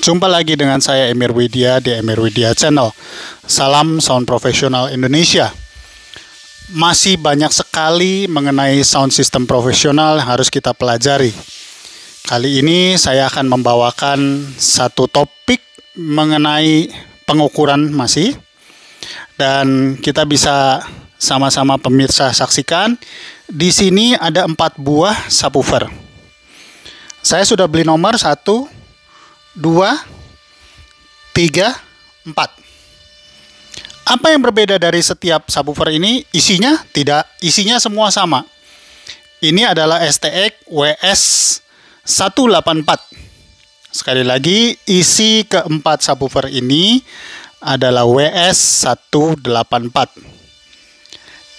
Jumpa lagi dengan saya Emir Widya di Emir Widya Channel. Salam Sound Profesional Indonesia. Masih banyak sekali mengenai sound system profesional yang harus kita pelajari. Kali ini saya akan membawakan satu topik mengenai pengukuran masih dan kita bisa sama-sama pemirsa saksikan di sini ada empat buah subwoofer. Saya sudah beli nomor satu, dua, tiga, empat. Apa yang berbeda dari setiap subwoofer ini? Isinya tidak, isinya semua sama. Ini adalah STX WS 184. Sekali lagi, isi keempat subwoofer ini adalah WS184.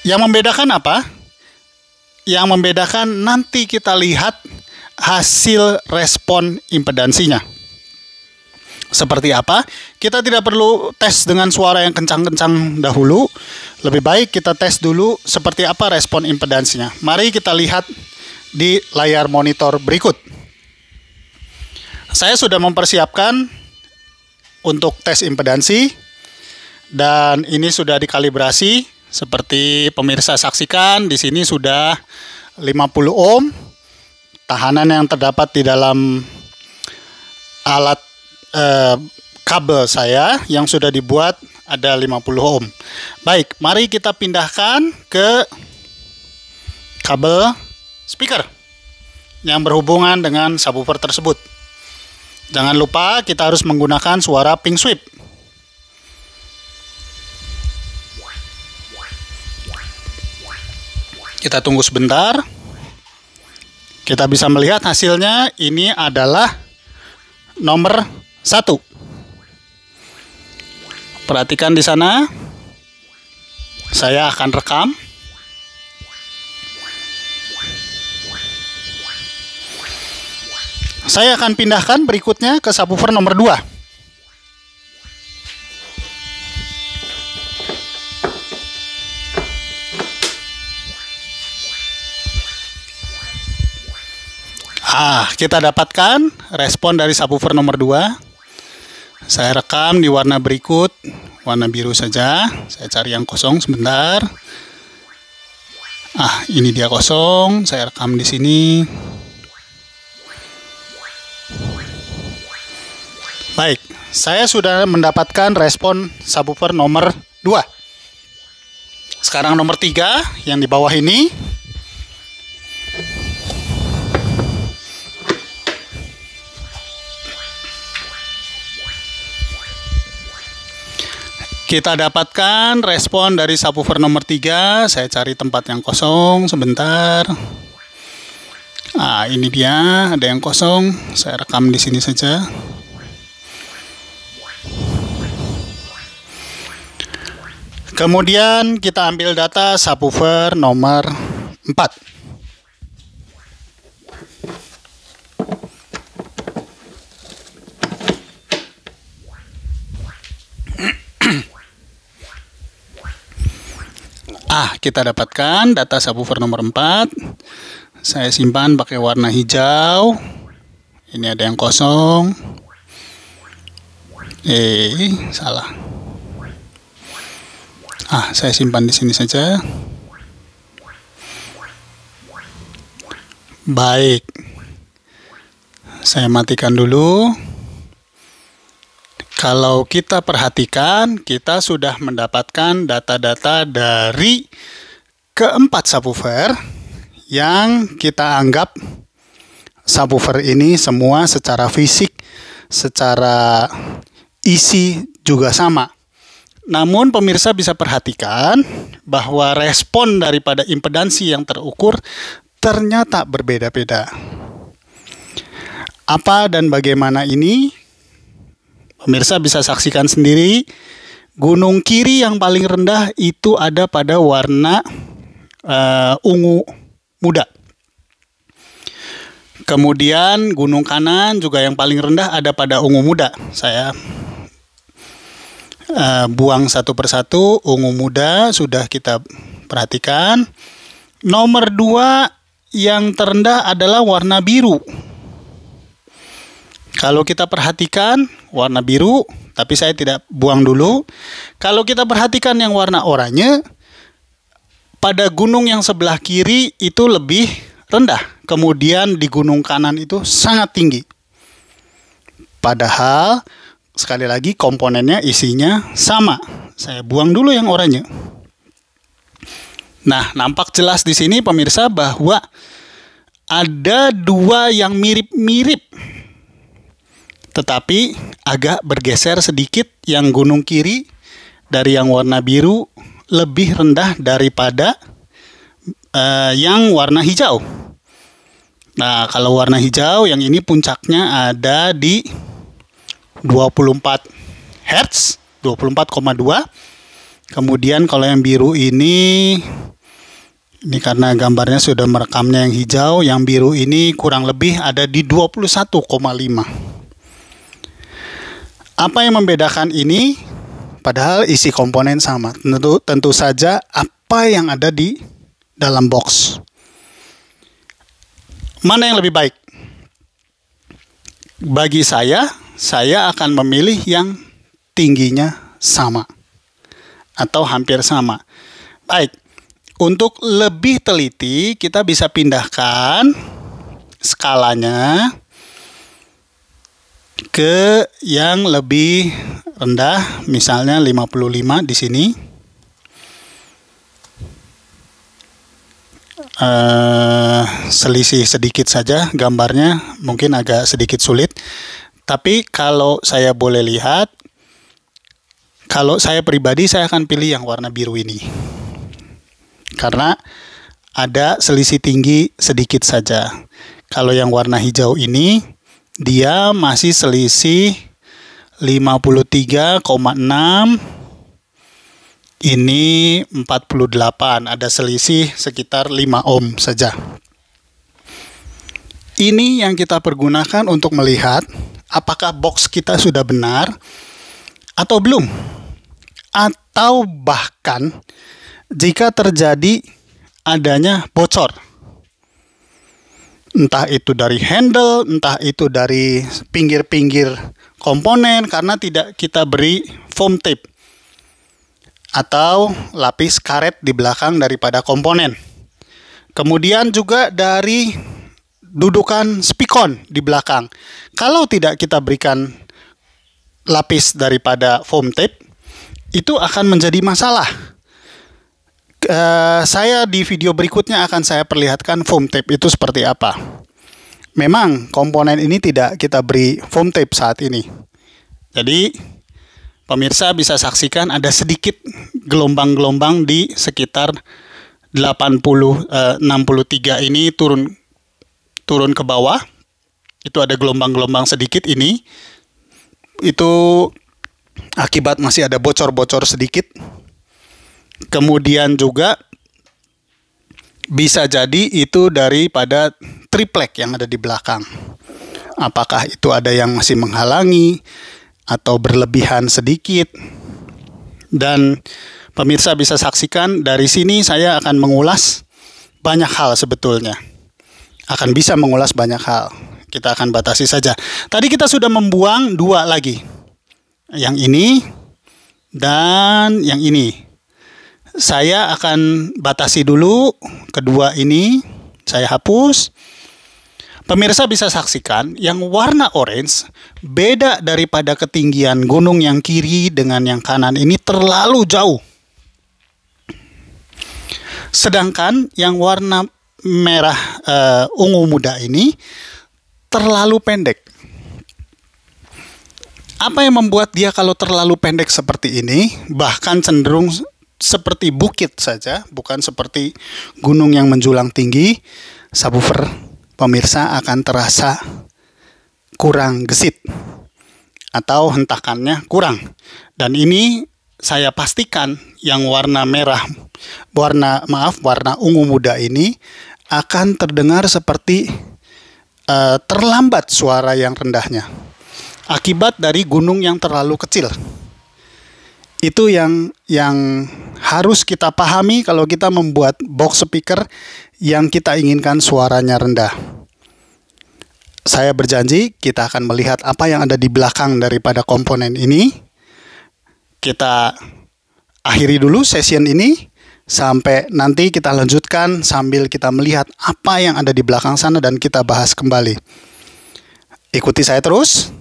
Yang membedakan apa? Yang membedakan nanti kita lihat hasil respon impedansinya seperti apa. Kita tidak perlu tes dengan suara yang kencang-kencang dahulu. Lebih baik kita tes dulu seperti apa respon impedansinya. Mari kita lihat di layar monitor berikut. Saya sudah mempersiapkan untuk tes impedansi dan ini sudah dikalibrasi seperti pemirsa saksikan di sini sudah 50 ohm tahanan yang terdapat di dalam alat Eh, kabel saya yang sudah dibuat ada 50 ohm. Baik, mari kita pindahkan ke kabel speaker yang berhubungan dengan subwoofer tersebut. Jangan lupa kita harus menggunakan suara pink sweep. Kita tunggu sebentar. Kita bisa melihat hasilnya ini adalah nomor satu. Perhatikan di sana. Saya akan rekam. Saya akan pindahkan berikutnya ke subwoofer nomor 2. Ah, kita dapatkan respon dari subwoofer nomor 2. Saya rekam di warna berikut, warna biru saja. Saya cari yang kosong sebentar. Ah, ini dia kosong. Saya rekam di sini. Baik, saya sudah mendapatkan respon subwoofer nomor 2. Sekarang nomor 3 yang di bawah ini Kita dapatkan respon dari subwoofer nomor 3. Saya cari tempat yang kosong sebentar. Ah, ini dia, ada yang kosong. Saya rekam di sini saja. Kemudian kita ambil data subwoofer nomor 4. ah kita dapatkan data subwoofer nomor 4 saya simpan pakai warna hijau ini ada yang kosong eh salah ah saya simpan di sini saja baik saya matikan dulu kalau kita perhatikan, kita sudah mendapatkan data-data dari keempat subwoofer yang kita anggap subwoofer ini semua secara fisik, secara isi juga sama. Namun pemirsa bisa perhatikan bahwa respon daripada impedansi yang terukur ternyata berbeda-beda. Apa dan bagaimana ini Pemirsa bisa saksikan sendiri, gunung kiri yang paling rendah itu ada pada warna uh, ungu muda. Kemudian gunung kanan juga yang paling rendah ada pada ungu muda. Saya uh, buang satu persatu ungu muda sudah kita perhatikan. Nomor dua yang terendah adalah warna biru. Kalau kita perhatikan warna biru, tapi saya tidak buang dulu. Kalau kita perhatikan yang warna oranye, pada gunung yang sebelah kiri itu lebih rendah, kemudian di gunung kanan itu sangat tinggi. Padahal sekali lagi komponennya isinya sama. Saya buang dulu yang oranye. Nah, nampak jelas di sini pemirsa bahwa ada dua yang mirip-mirip. Tetapi agak bergeser sedikit yang gunung kiri dari yang warna biru lebih rendah daripada uh, yang warna hijau. Nah, kalau warna hijau yang ini puncaknya ada di 24 Hz, 24,2. Kemudian kalau yang biru ini ini karena gambarnya sudah merekamnya yang hijau, yang biru ini kurang lebih ada di 21,5. Apa yang membedakan ini? Padahal isi komponen sama. Tentu tentu saja apa yang ada di dalam box. Mana yang lebih baik? Bagi saya, saya akan memilih yang tingginya sama atau hampir sama. Baik. Untuk lebih teliti, kita bisa pindahkan skalanya ke yang lebih rendah, misalnya 55 di sini. Uh, selisih sedikit saja gambarnya mungkin agak sedikit sulit tapi kalau saya boleh lihat kalau saya pribadi saya akan pilih yang warna biru ini karena ada selisih tinggi sedikit saja kalau yang warna hijau ini dia masih selisih 53,6 ini 48 ada selisih sekitar 5 ohm saja ini yang kita pergunakan untuk melihat apakah box kita sudah benar atau belum atau bahkan jika terjadi adanya bocor entah itu dari handle, entah itu dari pinggir-pinggir komponen karena tidak kita beri foam tape atau lapis karet di belakang daripada komponen. Kemudian juga dari dudukan spikon di belakang. Kalau tidak kita berikan lapis daripada foam tape, itu akan menjadi masalah Uh, saya di video berikutnya akan saya perlihatkan foam tape itu seperti apa. Memang komponen ini tidak kita beri foam tape saat ini. Jadi pemirsa bisa saksikan ada sedikit gelombang-gelombang di sekitar 80 uh, 63 ini turun turun ke bawah. Itu ada gelombang-gelombang sedikit ini. Itu akibat masih ada bocor-bocor sedikit Kemudian juga bisa jadi itu daripada triplek yang ada di belakang. Apakah itu ada yang masih menghalangi atau berlebihan sedikit? Dan pemirsa bisa saksikan dari sini saya akan mengulas banyak hal sebetulnya. Akan bisa mengulas banyak hal. Kita akan batasi saja. Tadi kita sudah membuang dua lagi. Yang ini dan yang ini saya akan batasi dulu kedua ini saya hapus. Pemirsa bisa saksikan yang warna orange beda daripada ketinggian gunung yang kiri dengan yang kanan ini terlalu jauh. Sedangkan yang warna merah e, ungu muda ini terlalu pendek. Apa yang membuat dia kalau terlalu pendek seperti ini bahkan cenderung seperti bukit saja, bukan seperti gunung yang menjulang tinggi, subwoofer pemirsa akan terasa kurang gesit atau hentakannya kurang. Dan ini saya pastikan yang warna merah, warna maaf, warna ungu muda ini akan terdengar seperti uh, terlambat suara yang rendahnya. Akibat dari gunung yang terlalu kecil itu yang yang harus kita pahami kalau kita membuat box speaker yang kita inginkan suaranya rendah. Saya berjanji kita akan melihat apa yang ada di belakang daripada komponen ini. Kita akhiri dulu session ini sampai nanti kita lanjutkan sambil kita melihat apa yang ada di belakang sana dan kita bahas kembali. Ikuti saya terus.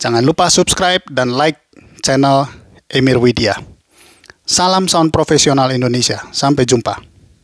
Jangan lupa subscribe dan like channel Emir Widya. Salam sound profesional Indonesia. Sampai jumpa.